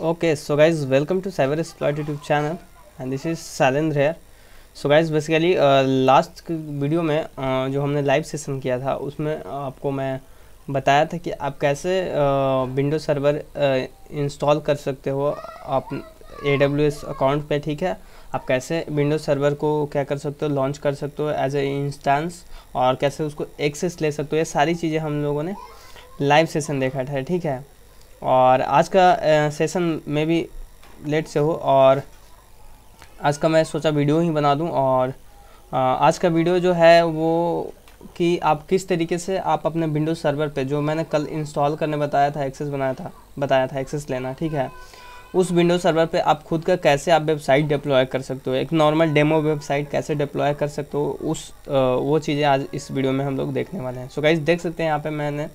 Okay so guys welcome to Cyber Exploit YouTube channel and this is Sailendra here so guys basically last video में uh, जो हमने live session किया था उसमें आपको मैं बताया था कि आप कैसे विंडो सर्वर इंस्टॉल कर सकते हो आप ए डब्ल्यू एस अकाउंट पर ठीक है आप कैसे विंडो सर्वर को क्या कर सकते हो लॉन्च कर सकते हो एज ए इंस्टांस और कैसे उसको एक्सेस ले सकते हो ये सारी चीज़ें हम लोगों ने लाइव सेशन देखा था ठीक है और आज का सेशन में भी लेट से हो और आज का मैं सोचा वीडियो ही बना दूं और आज का वीडियो जो है वो कि आप किस तरीके से आप अपने विंडोज़ सर्वर पे जो मैंने कल इंस्टॉल करने बताया था एक्सेस बनाया था बताया था एक्सेस लेना ठीक है उस विंडोज़ सर्वर पे आप खुद का कैसे आप वेबसाइट डिप्लॉय कर सकते हो एक नॉर्मल डेमो वेबसाइट कैसे डिप्लॉय कर सकते हो उस वो चीज़ें आज इस वीडियो में हम लोग देखने वाले हैं सो so गाइज देख सकते हैं यहाँ पे मैंने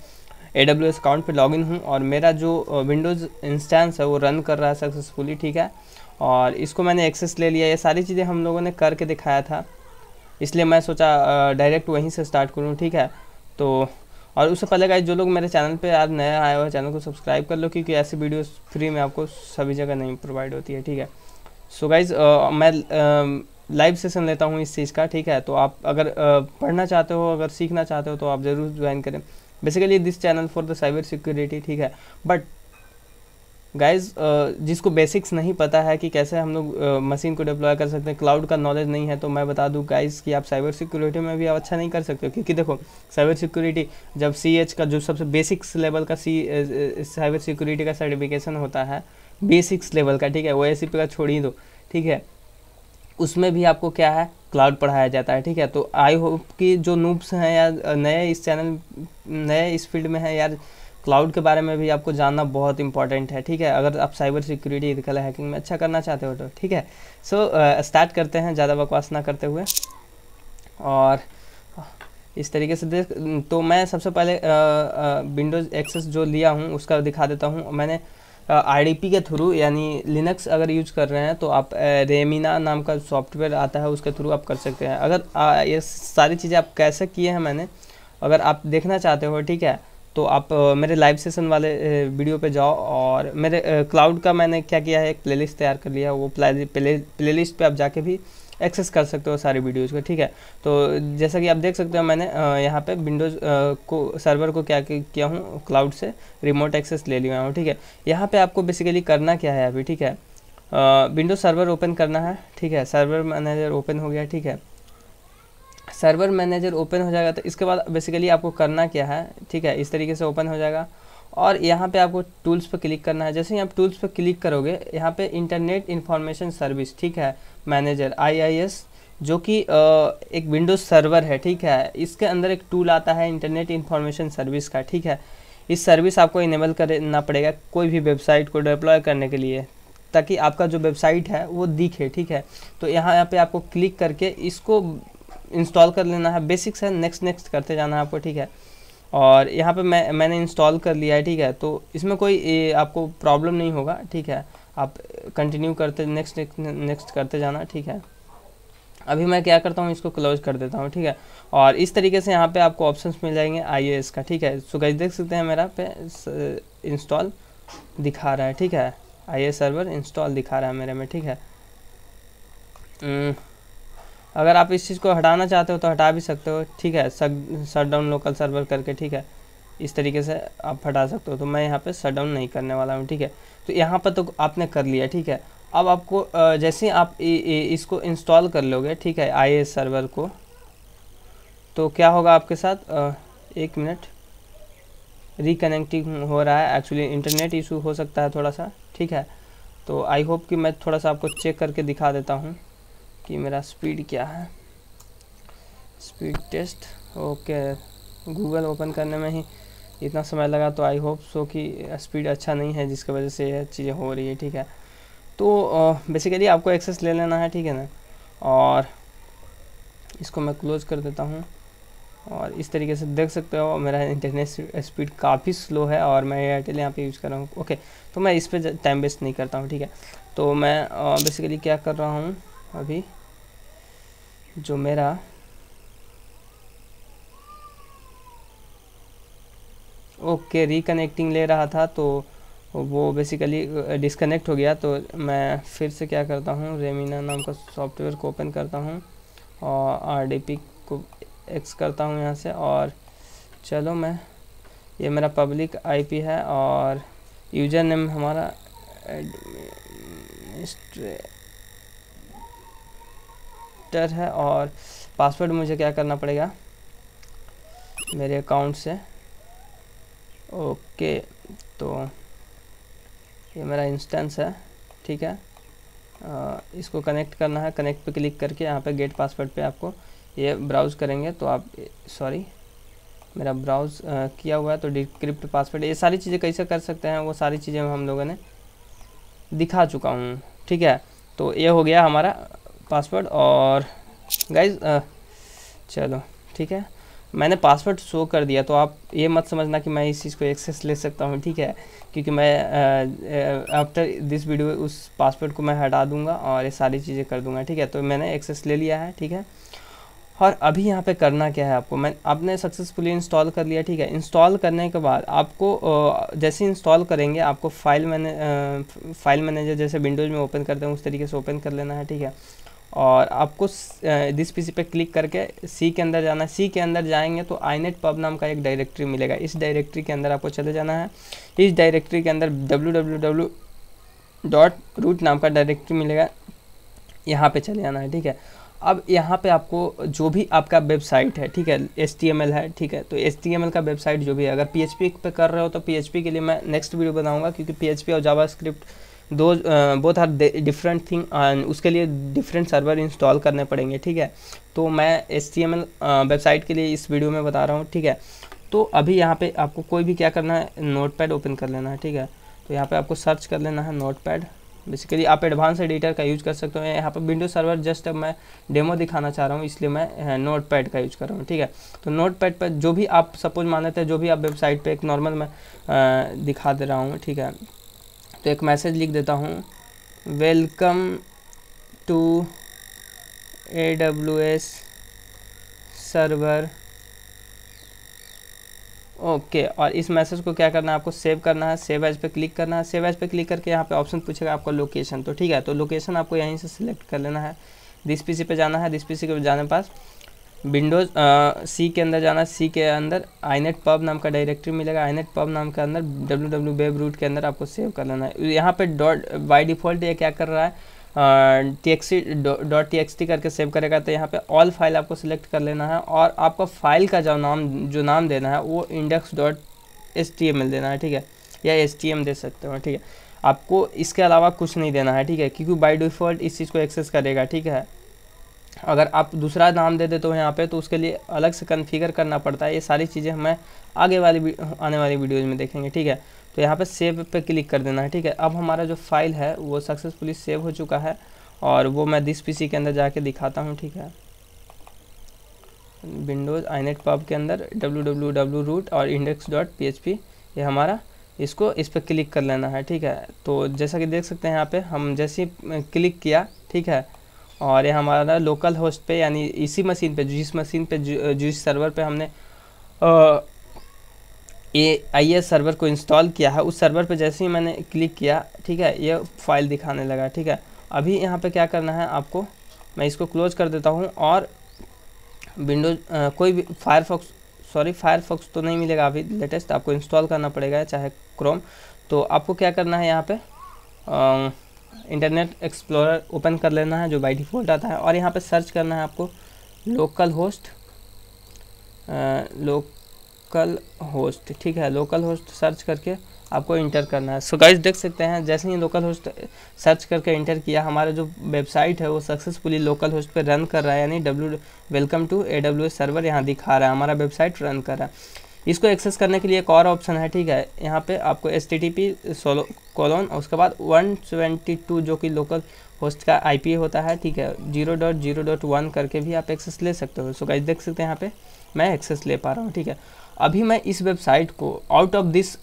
ए डब्ल्यू एस अकाउंट पर लॉग इन हूँ और मेरा जो विंडोज़ इंस्टेंस है वो रन कर रहा है सक्सेसफुली ठीक है और इसको मैंने एक्सेस ले लिया ये सारी चीज़ें हम लोगों ने करके दिखाया था इसलिए मैं सोचा डायरेक्ट वहीं से स्टार्ट करूँ ठीक है तो और उससे पहले गाइज जो लोग मेरे चैनल पे आज नया आया हुआ चैनल को सब्सक्राइब कर लो क्योंकि ऐसी वीडियोस फ्री में आपको सभी जगह नहीं प्रोवाइड होती है ठीक है सो so गाइज मैं लाइव सेशन लेता हूँ इस चीज़ का ठीक है तो आप अगर uh, पढ़ना चाहते हो अगर सीखना चाहते हो तो आप ज़रूर ज्वाइन करें basically this channel for the cyber security ठीक है बट गाइज जिसको बेसिक्स नहीं पता है कि कैसे हम लोग मशीन को डिप्लॉय कर सकते हैं क्लाउड का नॉलेज नहीं है तो मैं बता दूं गाइज कि आप साइबर सिक्योरिटी में भी आप अच्छा नहीं कर सकते हो क्योंकि देखो साइबर सिक्योरिटी जब सी का जो सबसे बेसिक्स लेवल का सी साइबर सिक्योरिटी का सर्टिफिकेशन होता है बेसिक्स लेवल का ठीक है ओ का छोड़ ही दो ठीक है उसमें भी आपको क्या है क्लाउड पढ़ाया जाता है ठीक है तो आई होप कि जो नूब्स हैं या नए इस चैनल नए इस फील्ड में हैं यार क्लाउड के बारे में भी आपको जानना बहुत इंपॉर्टेंट है ठीक है अगर आप साइबर सिक्योरिटी कल हैकिंग में अच्छा करना चाहते हो तो ठीक है सो so, स्टार्ट uh, करते हैं ज़्यादा बकवास ना करते हुए और इस तरीके से देख तो मैं सबसे पहले विंडोज़ एक्सेस जो लिया हूँ उसका दिखा देता हूँ मैंने आईडीपी के थ्रू यानी लिनक्स अगर यूज कर रहे हैं तो आप रेमिना नाम का सॉफ्टवेयर आता है उसके थ्रू आप कर सकते हैं अगर आ, ये सारी चीज़ें आप कैसे किए हैं मैंने अगर आप देखना चाहते हो ठीक है तो आप आ, मेरे लाइव सेशन वाले वीडियो पे जाओ और मेरे क्लाउड का मैंने क्या किया है एक प्लेलिस्ट तैयार कर लिया है वो प्ले प्ले प्लेलिस्ट पे आप जाके भी एक्सेस कर सकते हो सारी वीडियोज़ को ठीक है तो जैसा कि आप देख सकते हो मैंने यहाँ पे विंडोज़ को सर्वर को क्या किया हूँ क्लाउड से रिमोट एक्सेस ले लिया हूँ ठीक है यहाँ पे आपको बेसिकली करना क्या है अभी ठीक है विंडोज सर्वर ओपन करना है ठीक है सर्वर मैनेजर ओपन हो गया ठीक है सर्वर मैनेजर ओपन हो जाएगा तो इसके बाद बेसिकली आपको करना क्या है ठीक है इस तरीके से ओपन हो जाएगा और यहाँ पे आपको टूल्स पर क्लिक करना है जैसे ही आप टूल्स पर क्लिक करोगे यहाँ पे इंटरनेट इन्फॉर्मेशन सर्विस ठीक है मैनेजर आईआईएस जो कि एक विंडोज सर्वर है ठीक है इसके अंदर एक टूल आता है इंटरनेट इन्फॉर्मेशन सर्विस का ठीक है इस सर्विस आपको इनेबल करना पड़ेगा कोई भी वेबसाइट को डिप्लॉय करने के लिए ताकि आपका जो वेबसाइट है वो दिखे ठीक है तो यहाँ यहाँ पे आपको क्लिक करके इसको इंस्टॉल कर लेना है बेसिक्स है नेक्स्ट नेक्स्ट करते जाना है आपको ठीक है और यहाँ पे मैं मैंने इंस्टॉल कर लिया है ठीक है तो इसमें कोई आपको प्रॉब्लम नहीं होगा ठीक है आप कंटिन्यू करते नेक्स्ट नेक्स्ट करते जाना ठीक है अभी मैं क्या करता हूँ इसको क्लोज कर देता हूँ ठीक है और इस तरीके से यहाँ पे आपको ऑप्शंस मिल जाएंगे आई का ठीक है सो देख सकते हैं मेरा पे इंस्टॉल दिखा रहा है ठीक है आई सर्वर इंस्टॉल दिखा रहा है मेरे में ठीक है हम्म। अगर आप इस चीज़ को हटाना चाहते हो तो हटा भी सकते हो ठीक है शट डाउन लोकल सर्वर करके ठीक है इस तरीके से आप हटा सकते हो तो मैं यहाँ पे शट डाउन नहीं करने वाला हूँ ठीक है तो यहाँ पर तो आपने कर लिया ठीक है अब आपको जैसे ही आप ए, ए, इसको इंस्टॉल कर लोगे ठीक है आई सर्वर को तो क्या होगा आपके साथ एक मिनट रिकनेक्टिंग हो रहा है एक्चुअली इंटरनेट इशू हो सकता है थोड़ा सा ठीक है तो आई होप कि मैं थोड़ा सा आपको चेक करके दिखा देता हूँ कि मेरा स्पीड क्या है speed test okay Google open करने में ही इतना समय लगा तो आई होप सो कि स्पीड अच्छा नहीं है जिसकी वजह से यह चीज़ें हो रही है ठीक है तो बेसिकली आपको एक्सेस ले लेना है ठीक है ना और इसको मैं क्लोज कर देता हूँ और इस तरीके से देख सकते हो मेरा इंटरनेट स्पीड काफ़ी स्लो है और मैं एयरटेल यहाँ पे यूज़ कर रहा हूँ ओके तो मैं इस पर टाइम वेस्ट नहीं करता हूँ ठीक है तो मैं बेसिकली क्या कर रहा हूँ अभी जो मेरा ओके रिकनेक्टिंग ले रहा था तो वो बेसिकली डिसकनेक्ट हो गया तो मैं फिर से क्या करता हूँ रेमिना नाम का सॉफ्टवेयर को ओपन करता हूँ और आर को एक्स करता हूँ यहाँ से और चलो मैं ये मेरा पब्लिक आईपी है और यूजर नेम हमारा कैरेक्टर है और पासवर्ड मुझे क्या करना पड़ेगा मेरे अकाउंट से ओके तो ये मेरा इंस्टेंस है ठीक है आ, इसको कनेक्ट करना है कनेक्ट पे क्लिक करके यहाँ पे गेट पासवर्ड पे आपको ये ब्राउज़ करेंगे तो आप सॉरी मेरा ब्राउज़ किया हुआ है तो डिक्रिप्ट पासवर्ड ये सारी चीज़ें कैसे कर सकते हैं वो सारी चीज़ें हम लोगों ने दिखा चुका हूँ ठीक है तो ये हो गया हमारा पासवर्ड और गाइज चलो ठीक है मैंने पासवर्ड शो कर दिया तो आप ये मत समझना कि मैं इस चीज़ को एक्सेस ले सकता हूँ ठीक है क्योंकि मैं आफ्टर दिस वीडियो उस पासवर्ड को मैं हटा दूँगा और ये सारी चीज़ें कर दूँगा ठीक है तो मैंने एक्सेस ले लिया है ठीक है और अभी यहाँ पे करना क्या है आपको मैं आपने सक्सेसफुली इंस्टॉल कर लिया ठीक है इंस्टॉल करने के बाद आपको जैसे इंस्टॉल करेंगे आपको फाइल मैने फाइल मैनेजर जैसे विंडोज़ में ओपन करते हैं उस तरीके से ओपन कर लेना है ठीक है और आपको दिस पीसी पे क्लिक करके सी के अंदर जाना है सी के अंदर जाएंगे तो आई पब नाम का एक डायरेक्टरी मिलेगा इस डायरेक्टरी के अंदर आपको चले जाना है इस डायरेक्टरी के अंदर W W W dot root नाम का डायरेक्ट्री मिलेगा यहाँ पे चले जाना है ठीक है अब यहाँ पे आपको जो भी आपका वेबसाइट है ठीक है एस है ठीक है तो एस का वेबसाइट जो भी है अगर पी पे कर रहे हो तो पी के लिए मैं नेक्स्ट वीडियो बनाऊँगा क्योंकि पी और जावा स्क्रिप्ट दो बहुत आर डिफरेंट थिंग उसके लिए डिफरेंट सर्वर इंस्टॉल करने पड़ेंगे ठीक है तो मैं एस वेबसाइट के लिए इस वीडियो में बता रहा हूँ ठीक है तो अभी यहाँ पे आपको कोई भी क्या करना है पैड ओपन कर लेना है ठीक है तो यहाँ पे आपको सर्च कर लेना है पैड बेसिकली आप एडवांस एडिटर का यूज़ कर सकते हो यहाँ पर विंडो सर्वर जस्ट अब मैं डेमो दिखाना चाह रहा हूँ इसलिए मैं नोट पैड का यूज़ कर रहा हूँ ठीक है तो नोट पैड पर जो भी आप सपोज मान लेते हैं जो भी आप वेबसाइट पर एक नॉर्मल मैं दिखा दे रहा हूँ ठीक है तो एक मैसेज लिख देता हूँ welcome to A W S server okay और इस मैसेज को क्या करना है आपको सेव करना है सेव एज पे क्लिक करना है सेव एज पे क्लिक करके यहाँ पे ऑप्शन पूछेगा आपका लोकेशन तो ठीक है तो लोकेशन आपको यहीं से सिलेक्ट कर लेना है दिस पीसी पे जाना है दिस पीसी के जाने पास विंडोज़ सी uh, के अंदर जाना सी के अंदर आई पब नाम का डायरेक्टरी मिलेगा आई पब नाम के अंदर डब्ल्यू डब्ल्यू वेब रूट के अंदर आपको सेव कर लेना है यहाँ पे डॉट बाई डिफ़ॉल्ट ये क्या कर रहा है T X T dot T X T करके सेव करेगा तो यहाँ पे ऑल फाइल आपको सिलेक्ट कर लेना है और आपको फाइल का जो नाम जो नाम देना है वो index dot S T M L देना है ठीक है या एस टी एम दे सकते हो ठीक है आपको इसके अलावा कुछ नहीं देना है ठीक है क्योंकि बाई डिफ़ॉल्ट इस चीज़ को एक्सेस करेगा ठीक है अगर आप दूसरा नाम दे देते हो यहाँ पे तो उसके लिए अलग से कन्फिगर करना पड़ता है ये सारी चीज़ें हमें आगे वाली आने वाली वीडियोज़ में देखेंगे ठीक है तो यहाँ पे सेव पे क्लिक कर देना है ठीक है अब हमारा जो फाइल है वो सक्सेसफुली सेव हो चुका है और वो मैं दिस पीसी के अंदर जाके दिखाता हूँ ठीक है विंडोज़ आई नेट पब के अंदर डब्ल्यू डब्ल्यू डब्ल्यू रूट और index dot P H P ये हमारा इसको इस पर क्लिक कर लेना है ठीक है तो जैसा कि देख सकते हैं यहाँ पर हम जैसे ही क्लिक किया ठीक है और ये हमारा लोकल होस्ट पे यानी इसी मशीन पे जिस मशीन पे जिस सर्वर पे हमने ये आई सर्वर को इंस्टॉल किया है उस सर्वर पे जैसे ही मैंने क्लिक किया ठीक है ये फाइल दिखाने लगा ठीक है अभी यहाँ पे क्या करना है आपको मैं इसको क्लोज कर देता हूँ और विंडोज कोई भी फायरफॉक्स सॉरी फायरफॉक्स तो नहीं मिलेगा अभी लेटेस्ट आपको इंस्टॉल करना पड़ेगा चाहे क्रोम तो आपको क्या करना है यहाँ पर इंटरनेट एक्सप्लोरर ओपन कर लेना है जो बाई डिफ़ॉल्ट आता है और यहाँ पे सर्च करना है आपको लोकल होस्ट लोकल होस्ट ठीक है लोकल होस्ट सर्च करके आपको इंटर करना है सो so गाइस देख सकते हैं जैसे ही लोकल होस्ट सर्च करके इंटर किया हमारा जो वेबसाइट है वो सक्सेसफुली लोकल होस्ट पर रन कर रहा है यानी W welcome to A W server यहाँ दिखा रहा है हमारा वेबसाइट रन कर रहा है इसको एक्सेस करने के लिए एक और ऑप्शन है ठीक है यहाँ पे आपको S T T P solo colon और उसके बाद 172 जो कि लोकल होस्ट का आईपी होता है ठीक है zero dot zero dot one करके भी आप एक्सेस ले सकते हो सो गाइस देख सकते हैं यहाँ पे मैं एक्सेस ले पा रहा हूँ ठीक है अभी मैं इस वेबसाइट को out of this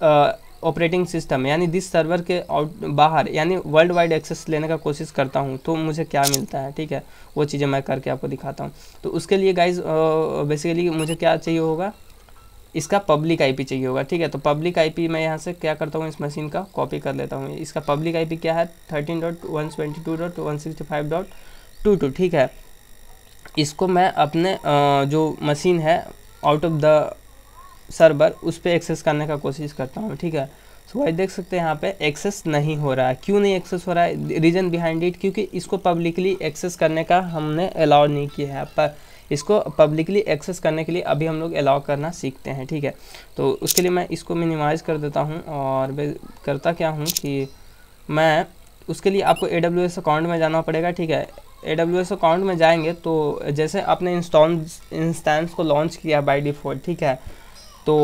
operating system यानी दिस सर्वर के आउट बाहर यानी वर्ल्ड वाइड एक्सेस लेने का कोशिश करता हूँ तो मुझे क्या मिलता है ठीक है वो चीज़ें मैं करके आपको दिखाता हूँ तो उसके लिए गाइज बेसिकली uh, मुझे क्या चाहिए होगा इसका पब्लिक आईपी चाहिए होगा ठीक है तो पब्लिक आईपी मैं यहाँ से क्या करता हूँ इस मशीन का कॉपी कर लेता हूँ इसका पब्लिक आईपी क्या है thirteen dot one twenty two dot one sixty five dot two two ठीक है इसको मैं अपने जो मशीन है आउट ऑफ द सर्वर उस पर एक्सेस करने का कोशिश करता हूँ ठीक है सो वही देख सकते हैं यहाँ पे एक्सेस नहीं हो रहा है क्यों नहीं एक्सेस हो रहा है रीज़न बिहाइंड इट क्योंकि इसको पब्लिकली एक्सेस करने का हमने अलाउ नहीं किया है पर इसको पब्लिकली एक्सेस करने के लिए अभी हम लोग अलाउ करना सीखते हैं ठीक है तो उसके लिए मैं इसको मिनिमाइज़ कर देता हूँ और करता क्या हूँ कि मैं उसके लिए आपको ए डब्ल्यू एस अकाउंट में जाना पड़ेगा ठीक है ए डब्ल्यू एस अकाउंट में जाएंगे तो जैसे आपने इंस्टॉल इंस्टेंस को लॉन्च किया बाय डिफ़ॉल्ट ठीक है तो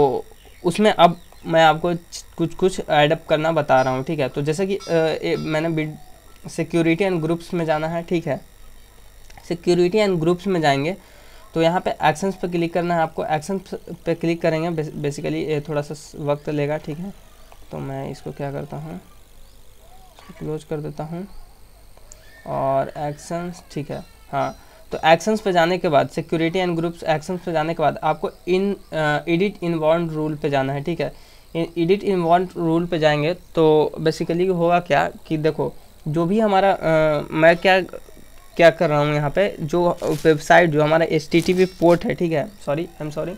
उसमें अब मैं आपको कुछ कुछ एडअप करना बता रहा हूँ ठीक है तो जैसे कि ए, मैंने बिड सिक्योरिटी एंड ग्रुप्स में जाना है ठीक है सिक्योरिटी एंड ग्रुप्स में जाएंगे तो यहाँ पे एक्शंस पे क्लिक करना है आपको एक्शन पे क्लिक करेंगे बेस, बेसिकली ये थोड़ा सा वक्त लेगा ठीक है तो मैं इसको क्या करता हूँ क्लोज कर देता हूँ और एक्शंस ठीक है हाँ तो एक्शंस पे जाने के बाद सिक्योरिटी एंड ग्रुप्स एक्शंस पे जाने के बाद आपको इन एडिट इन रूल पे जाना है ठीक है एडिट इन रूल पे जाएंगे तो बेसिकली होगा क्या कि देखो जो भी हमारा आ, uh, मैं क्या क्या कर रहा हूँ यहाँ पे जो वेबसाइट जो हमारा एच पोर्ट है ठीक है सॉरी आई एम सॉरी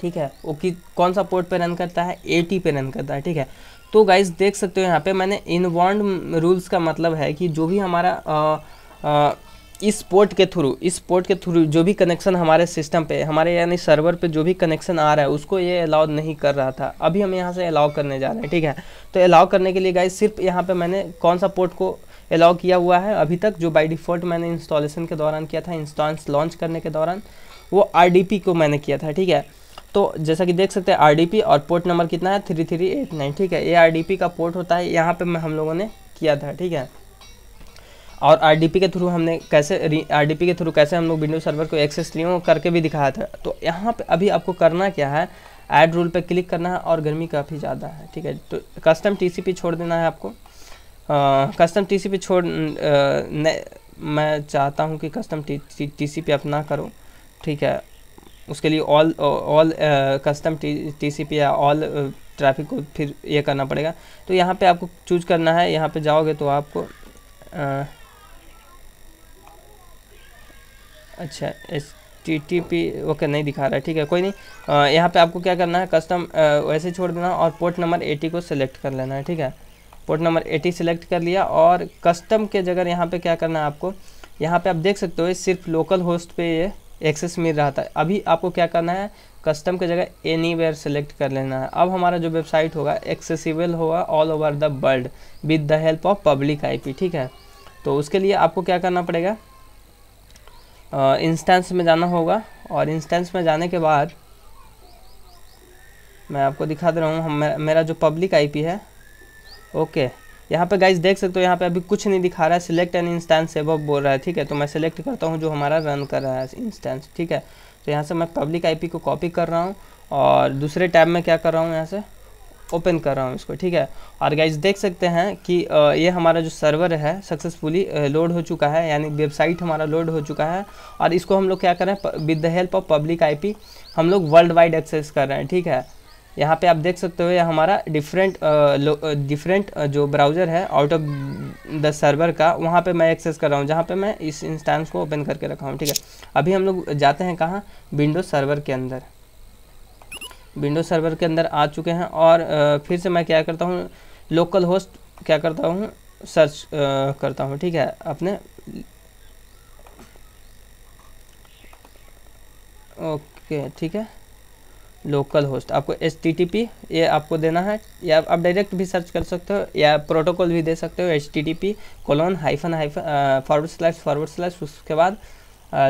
ठीक है वो कि कौन सा पोर्ट पे रन करता है टी पे रन करता है ठीक है तो गाइज देख सकते हो यहाँ पे मैंने इनवॉन्ड रूल्स का मतलब है कि जो भी हमारा आ, आ, इस पोर्ट के थ्रू इस पोर्ट के थ्रू जो भी कनेक्शन हमारे सिस्टम पे हमारे यानी सर्वर पे जो भी कनेक्शन आ रहा है उसको ये अलाउ नहीं कर रहा था अभी हम यहाँ से अलाउ करने जा रहे हैं ठीक है तो अलाउ करने के लिए गाइज सिर्फ यहाँ पे मैंने कौन सा पोर्ट को अलाउ किया हुआ है अभी तक जो बाई डिफ़ॉल्ट मैंने इंस्टॉलेशन के दौरान किया था इंस्टॉल्स लॉन्च करने के दौरान वो आर को मैंने किया था ठीक है तो जैसा कि देख सकते हैं आर और पोर्ट नंबर कितना है थ्री थ्री एट नाइन ठीक है ये आर का पोर्ट होता है यहाँ पर हम लोगों ने किया था ठीक है और आर के थ्रू हमने कैसे आर के थ्रू कैसे हम लोग विंडो सर्वर को एक्सेस लियो करके भी दिखाया था तो यहाँ पे अभी आपको करना क्या है ऐड रूल पे क्लिक करना है और गर्मी काफ़ी ज़्यादा है ठीक है तो कस्टम टीसीपी छोड़ देना है आपको कस्टम टीसीपी छोड़ मैं चाहता हूँ कि कस्टम टीसीपी अपना करो ठीक है उसके लिए ऑल ऑल कस्टम टीसीपी या ऑल ट्रैफिक को फिर ये करना पड़ेगा तो यहाँ पे आपको चूज करना है यहाँ पे जाओगे तो आपको आ, अच्छा S T T P okay नहीं दिखा रहा है ठीक है कोई नहीं यहाँ पे आपको क्या करना है कस्टम वैसे छोड़ देना और पोर्ट नंबर एटी को सेलेक्ट कर लेना है ठीक है पोर्ट नंबर 80 सेलेक्ट कर लिया और कस्टम के जगह यहाँ पे क्या करना है आपको यहाँ पे आप देख सकते हो सिर्फ लोकल होस्ट पे ये एक्सेस मिल रहा था अभी आपको क्या करना है कस्टम के जगह एनी वेयर सेलेक्ट कर लेना है अब हमारा जो वेबसाइट होगा एक्सेसिबल होगा all over the world with the help of public IP ठीक है तो उसके लिए आपको क्या करना पड़ेगा इंस्टेंस uh, में जाना होगा और इंस्टेंस में जाने के बाद मैं आपको दिखा दे रहा हूँ मेरा जो पब्लिक आईपी है ओके यहाँ पे गाइज देख सकते हो यहाँ पे अभी कुछ नहीं दिखा रहा है सिलेक्ट एन इंस्टेंस सेव बोल रहा है ठीक है तो मैं सिलेक्ट करता हूँ जो हमारा रन कर रहा है इंस्टेंस ठीक है तो यहाँ से मैं पब्लिक आईपी को कॉपी कर रहा हूँ और दूसरे टैब में क्या कर रहा हूँ यहाँ से ओपन कर रहा हूँ इसको ठीक है और गाइज देख सकते हैं कि ये हमारा जो सर्वर है सक्सेसफुली लोड हो चुका है यानी वेबसाइट हमारा लोड हो चुका है और इसको हम लोग क्या करें with the help of public IP हम लोग वर्ल्ड वाइड एक्सेस कर रहे हैं ठीक है यहाँ पे आप देख सकते हो ये हमारा डिफरेंट डिफरेंट जो ब्राउज़र है आउट ऑफ द सर्वर का वहाँ पे मैं एक्सेस कर रहा हूँ जहाँ पे मैं इस इंस्टेंस को ओपन करके रखा हूँ ठीक है अभी हम लोग जाते हैं कहाँ विंडो सर्वर के अंदर विंडो सर्वर के अंदर आ चुके हैं और फिर से मैं क्या करता हूँ लोकल होस्ट क्या करता हूँ सर्च करता हूँ ठीक है अपने ओके ठीक है लोकल होस्ट आपको एच ये आपको देना है या आप डायरेक्ट भी सर्च कर सकते हो या प्रोटोकॉल भी दे सकते हो H T T P colon hyphen hyphen forward slash forward slash उसके बाद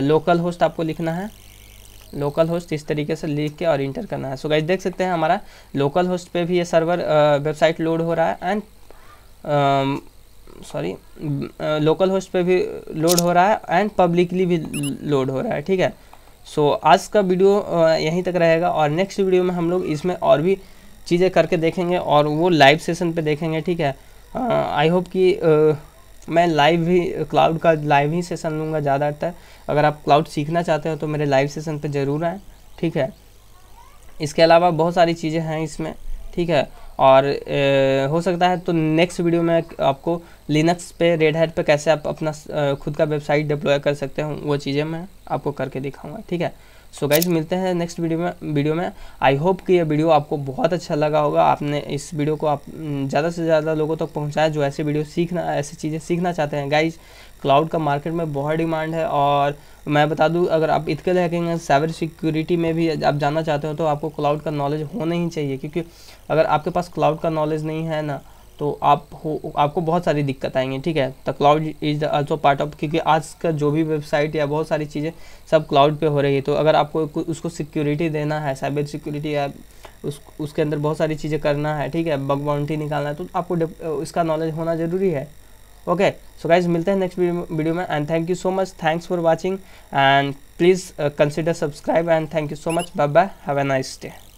लोकल होस्ट आपको लिखना है लोकल होस्ट इस तरीके से लिख के और इंटर करना है सो so गाइज देख सकते हैं हमारा लोकल होस्ट पे भी ये सर्वर वेबसाइट लोड हो रहा है एंड सॉरी लोकल होस्ट पे भी लोड हो रहा है एंड पब्लिकली भी लोड हो रहा है ठीक है सो so, आज का वीडियो यहीं तक रहेगा और नेक्स्ट वीडियो में हम लोग इसमें और भी चीज़ें करके देखेंगे और वो लाइव सेशन पे देखेंगे ठीक है आई होप कि आ, मैं लाइव भी क्लाउड का लाइव ही सेशन लूँगा ज़्यादातर अगर आप क्लाउड सीखना चाहते हो तो मेरे लाइव सेशन पर ज़रूर आएँ ठीक है इसके अलावा बहुत सारी चीज़ें हैं इसमें ठीक है और ए, हो सकता है तो नेक्स्ट वीडियो में आपको लिनक्स पे रेड हेड पे कैसे आप अपना खुद का वेबसाइट डिप्लॉय कर सकते हैं वो चीज़ें मैं आपको करके दिखाऊंगा ठीक है सो so गाइज मिलते हैं नेक्स्ट वीडियो में वीडियो में आई होप कि ये वीडियो आपको बहुत अच्छा लगा होगा आपने इस वीडियो को आप ज़्यादा से ज़्यादा लोगों तक तो पहुँचाया जो ऐसे वीडियो सीखना ऐसी चीज़ें सीखना चाहते हैं गाइज क्लाउड का मार्केट में बहुत डिमांड है और मैं बता दूं अगर आप इथिकल हैकिंग या साइबर सिक्योरिटी में भी आप जानना चाहते हो तो आपको क्लाउड का नॉलेज होना ही चाहिए क्योंकि अगर आपके पास क्लाउड का नॉलेज नहीं है ना तो आप हो आपको बहुत सारी दिक्कत आएंगी ठीक है तो cloud is also part of क्योंकि आज का जो भी वेबसाइट या बहुत सारी चीज़ें सब क्लाउड पे हो रही है तो अगर आपको उसको सिक्योरिटी देना है साइबर सिक्योरिटी या उस उसके अंदर बहुत सारी चीज़ें करना है ठीक है बग बाउंड्री निकालना है तो आपको इसका नॉलेज होना ज़रूरी है ओके सो गाइज मिलते हैं नेक्स्ट वीडियो में and thank you so much thanks for watching and please consider subscribe and thank you so much bye bye have a nice day